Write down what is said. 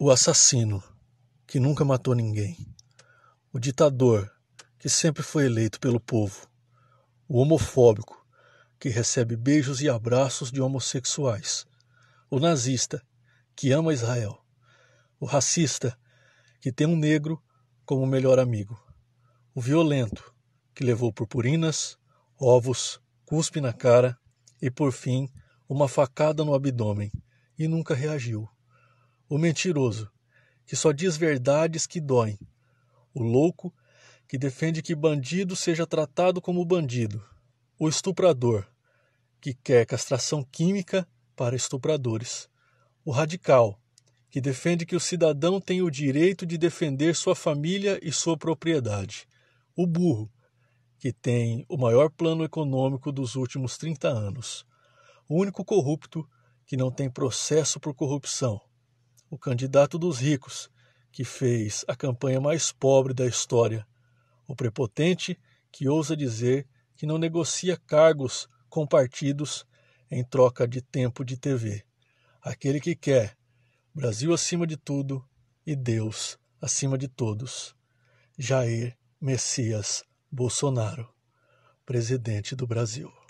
o assassino, que nunca matou ninguém, o ditador, que sempre foi eleito pelo povo, o homofóbico, que recebe beijos e abraços de homossexuais, o nazista, que ama Israel, o racista, que tem um negro como melhor amigo, o violento, que levou purpurinas, ovos, cuspe na cara e, por fim, uma facada no abdômen e nunca reagiu o mentiroso, que só diz verdades que doem, o louco, que defende que bandido seja tratado como bandido, o estuprador, que quer castração química para estupradores, o radical, que defende que o cidadão tem o direito de defender sua família e sua propriedade, o burro, que tem o maior plano econômico dos últimos 30 anos, o único corrupto que não tem processo por corrupção, o candidato dos ricos, que fez a campanha mais pobre da história, o prepotente que ousa dizer que não negocia cargos com partidos em troca de tempo de TV, aquele que quer Brasil acima de tudo e Deus acima de todos. Jair Messias Bolsonaro, presidente do Brasil.